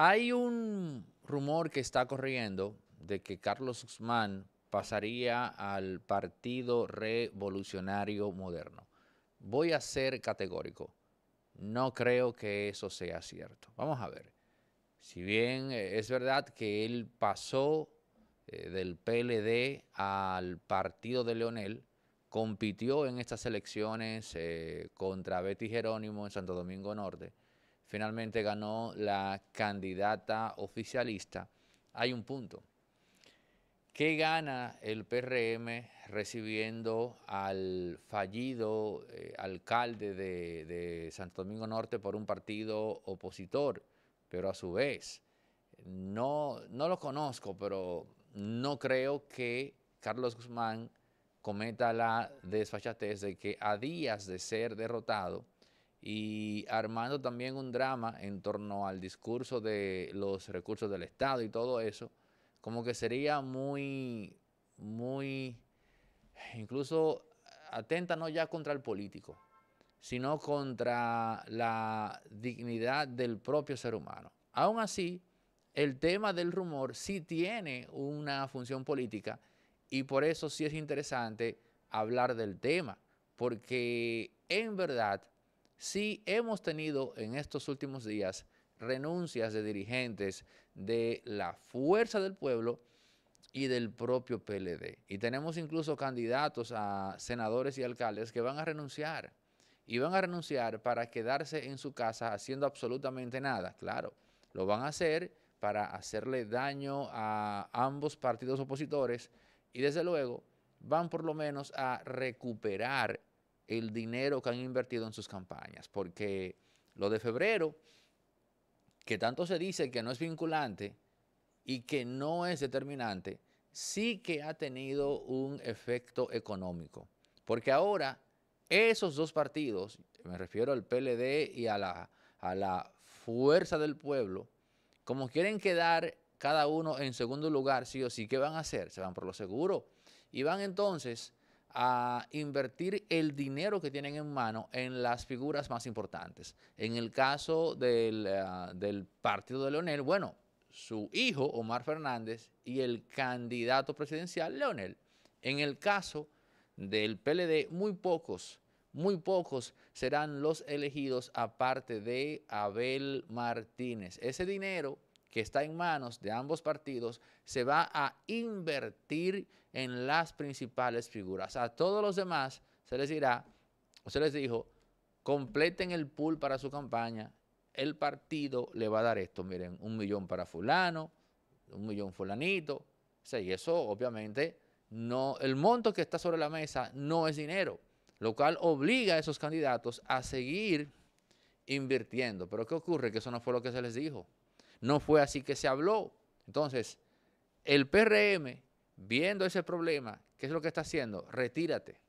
Hay un rumor que está corriendo de que Carlos Guzmán pasaría al Partido Revolucionario Moderno. Voy a ser categórico. No creo que eso sea cierto. Vamos a ver. Si bien eh, es verdad que él pasó eh, del PLD al partido de Leonel, compitió en estas elecciones eh, contra Betty Jerónimo en Santo Domingo Norte, finalmente ganó la candidata oficialista, hay un punto. ¿Qué gana el PRM recibiendo al fallido eh, alcalde de, Santo Domingo Norte por un partido opositor? Pero a su vez, no, no lo conozco, pero no creo que Carlos Guzmán cometa la desfachatez de que a días de ser derrotado, y armando también un drama en torno al discurso de los recursos del Estado y todo eso, como que sería muy, muy, incluso atenta no ya contra el político, sino contra la dignidad del propio ser humano. Aún así, el tema del rumor sí tiene una función política y por eso sí es interesante hablar del tema, porque en verdad Sí hemos tenido en estos últimos días renuncias de dirigentes de la fuerza del pueblo y del propio PLD. Y tenemos incluso candidatos a senadores y alcaldes que van a renunciar. Y van a renunciar para quedarse en su casa haciendo absolutamente nada. Claro, lo van a hacer para hacerle daño a ambos partidos opositores y desde luego van por lo menos a recuperar el dinero que han invertido en sus campañas, porque lo de febrero, que tanto se dice que no es vinculante y que no es determinante, sí que ha tenido un efecto económico, porque ahora esos dos partidos, me refiero al PLD y a la, fuerza del pueblo, como quieren quedar cada uno en segundo lugar, sí o sí, ¿qué van a hacer? Se van por lo seguro. Y van entonces a invertir el dinero que tienen en mano en las figuras más importantes. En el caso del, eh, del partido de Leonel, bueno, su hijo Omar Fernández y el candidato presidencial Leonel. En el caso del PLD, muy pocos, muy pocos serán los elegidos aparte de Abel Martínez. Ese dinero que está en manos de ambos partidos, se va a invertir en las principales figuras. A todos los demás se les dirá, o se les dijo, completen el pool para su campaña, el partido le va a dar esto, miren, un millón para fulano, un millón fulanito, o y eso obviamente no, el monto que está sobre la mesa no es dinero, lo cual obliga a esos candidatos a seguir invirtiendo. Pero ¿qué ocurre? Que eso no fue lo que se les dijo. No fue así que se habló. Entonces, el PRM, viendo ese problema, ¿qué es lo que está haciendo? Retírate.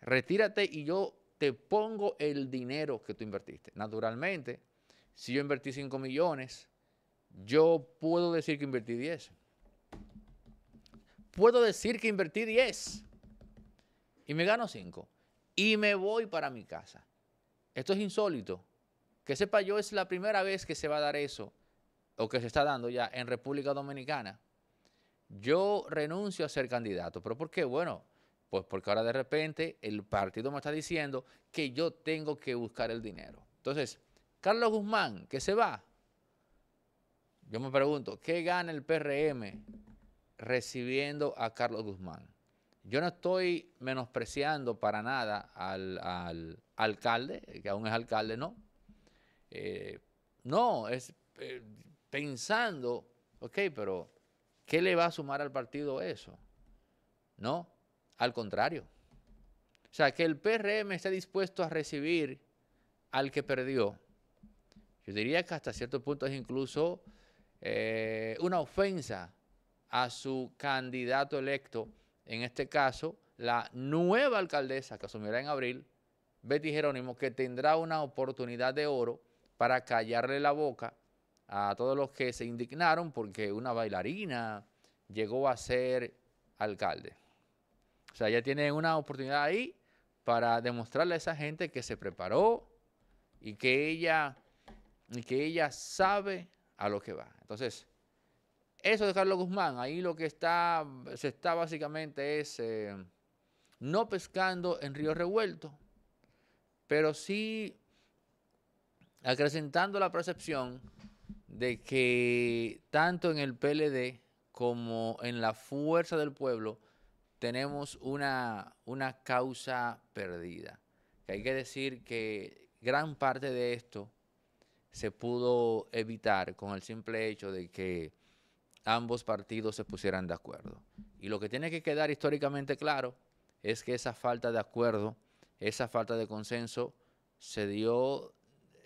Retírate y yo te pongo el dinero que tú invertiste. Naturalmente, si yo invertí 5 millones, yo puedo decir que invertí 10. Puedo decir que invertí 10 y me gano 5 y me voy para mi casa. Esto es insólito. Que sepa yo, es la primera vez que se va a dar eso o que se está dando ya en República Dominicana, yo renuncio a ser candidato. ¿Pero por qué? Bueno, pues porque ahora de repente el partido me está diciendo que yo tengo que buscar el dinero. Entonces, Carlos Guzmán, que se va, yo me pregunto, ¿qué gana el PRM recibiendo a Carlos Guzmán? Yo no estoy menospreciando para nada al, alcalde, que aún es alcalde, ¿no? Eh, no, es... Eh, pensando, ok, pero ¿qué le va a sumar al partido eso? No, al contrario. O sea, que el PRM está dispuesto a recibir al que perdió. Yo diría que hasta cierto punto es incluso eh, una ofensa a su candidato electo, en este caso, la nueva alcaldesa que asumirá en abril, Betty Jerónimo, que tendrá una oportunidad de oro para callarle la boca a todos los que se indignaron porque una bailarina llegó a ser alcalde. O sea, ya tiene una oportunidad ahí para demostrarle a esa gente que se preparó y que ella, y que ella sabe a lo que va. Entonces, eso de Carlos Guzmán, ahí lo que está, se está básicamente es eh, no pescando en río revuelto, pero sí acrecentando la percepción de que tanto en el PLD como en la fuerza del pueblo tenemos una, una causa perdida. hay que decir que gran parte de esto se pudo evitar con el simple hecho de que ambos partidos se pusieran de acuerdo. Y lo que tiene que quedar históricamente claro es que esa falta de acuerdo, esa falta de consenso, se dio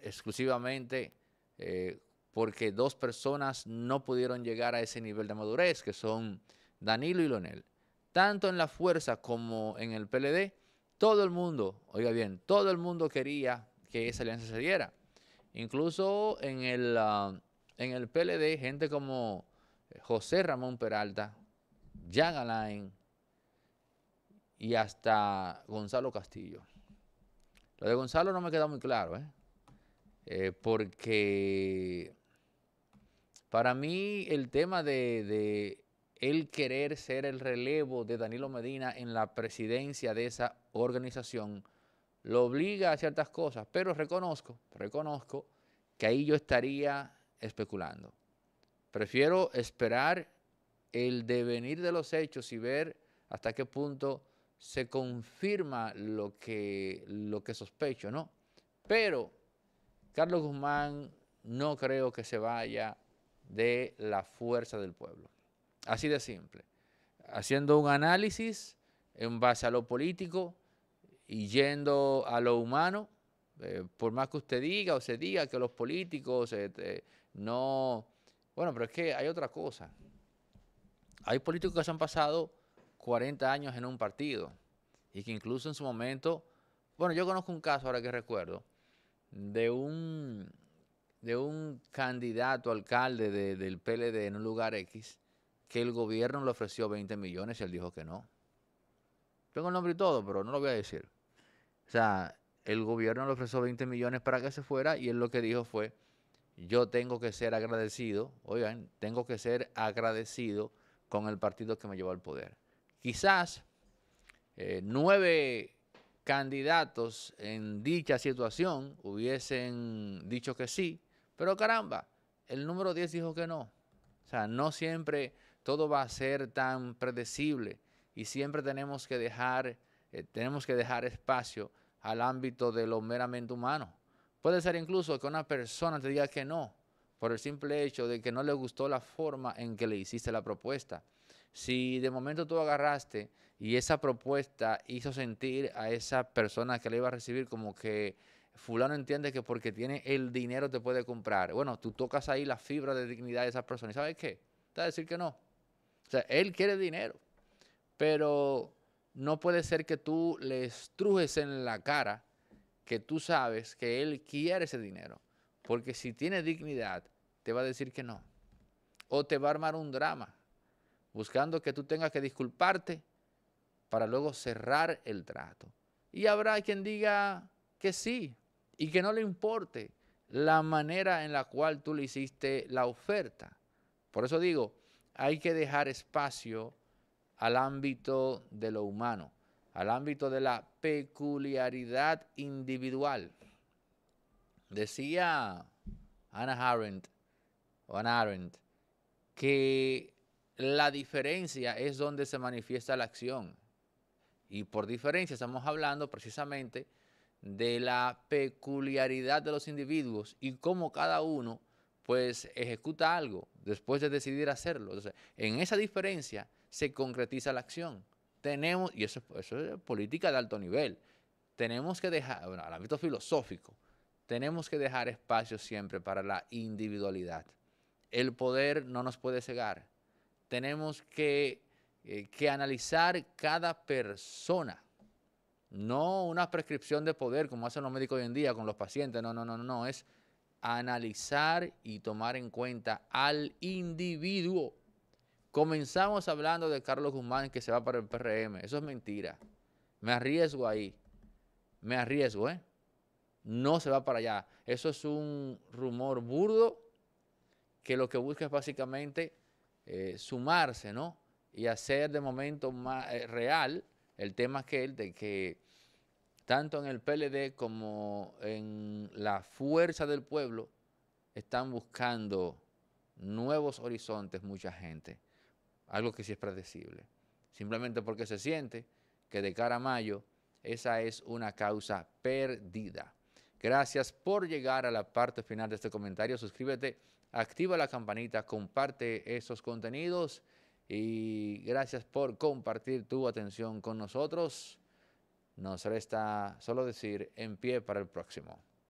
exclusivamente eh, porque dos personas no pudieron llegar a ese nivel de madurez, que son Danilo y Lonel. Tanto en la fuerza como en el PLD, todo el mundo, oiga bien, todo el mundo quería que esa alianza se diera. Incluso en el, ah, en el PLD, gente como eh, José Ramón Peralta, Jan Alain y hasta Gonzalo Castillo. Lo de Gonzalo no me queda muy claro, Eh, eh porque para mí el tema de, él querer ser el relevo de Danilo Medina en la presidencia de esa organización lo obliga a ciertas cosas, pero reconozco, reconozco que ahí yo estaría especulando. Prefiero esperar el devenir de los hechos y ver hasta qué punto se confirma lo que, lo que sospecho, ¿no? Pero Carlos Guzmán no creo que se vaya a de la fuerza del pueblo. Así de simple. Haciendo un análisis en base a lo político y yendo a lo humano, eh, por más que usted diga o se diga que los políticos este, no... Bueno, pero es que hay otra cosa. Hay políticos que se han pasado 40 años en un partido y que incluso en su momento, bueno, yo conozco un caso ahora que recuerdo, de un de un candidato alcalde del PLD en un lugar X que el gobierno le ofreció 20 millones y él dijo que no. Tengo el nombre y todo, pero no lo voy a decir. O sea, el gobierno le ofreció 20 millones para que se fuera y él lo que dijo fue, yo tengo que ser agradecido, oigan, tengo que ser agradecido con el partido que me llevó al poder. Quizás eh, nueve candidatos en dicha situación hubiesen dicho que sí, pero caramba, el número 10 dijo que no. O sea, no siempre todo va a ser tan predecible y siempre tenemos que dejar, eh, tenemos que dejar espacio al ámbito de lo meramente humano. Puede ser incluso que una persona te diga que no por el simple hecho de que no le gustó la forma en que le hiciste la propuesta. Si de momento tú agarraste y esa propuesta hizo sentir a esa persona que le iba a recibir como que fulano entiende que porque tiene el dinero te puede comprar. Bueno, tú tocas ahí la fibra de dignidad de esa persona. ¿Y sabes qué? Te va a decir que no. O sea, él quiere dinero, pero no puede ser que tú le estrujes en la cara que tú sabes que él quiere ese dinero. Porque si tiene dignidad, te va a decir que no. O te va a armar un drama, buscando que tú tengas que disculparte para luego cerrar el trato. Y habrá quien diga que sí, y que no le importe la manera en la cual tú le hiciste la oferta. Por eso digo, hay que dejar espacio al ámbito de lo humano, al ámbito de la peculiaridad individual. Decía Anna Arendt, o Anna Arendt que la diferencia es donde se manifiesta la acción. Y por diferencia estamos hablando precisamente de la peculiaridad de los individuos y cómo cada uno pues ejecuta algo después de decidir hacerlo. en esa diferencia se concretiza la acción. Tenemos, y eso, es política de alto nivel, tenemos que dejar, bueno, al ámbito filosófico, tenemos que dejar espacio siempre para la individualidad. El poder no nos puede cegar. Tenemos que, eh, que analizar cada persona no una prescripción de poder como hacen los médicos hoy en día con los pacientes, no, no, no, no, es analizar y tomar en cuenta al individuo. Comenzamos hablando de Carlos Guzmán que se va para el PRM, eso es mentira. Me arriesgo ahí, me arriesgo, ¿eh? No se va para allá. Eso es un rumor burdo que lo que busca es básicamente eh, sumarse, ¿no? Y hacer de momento más, eh, real el tema aquel de que tanto en el PLD como en la fuerza del pueblo están buscando nuevos horizontes mucha gente, algo que sí es predecible, simplemente porque se siente que de cara a mayo esa es una causa perdida. Gracias por llegar a la parte final de este comentario. Suscríbete, activa la campanita, comparte esos contenidos y gracias por compartir tu atención con nosotros. Nos resta solo decir en pie para el próximo.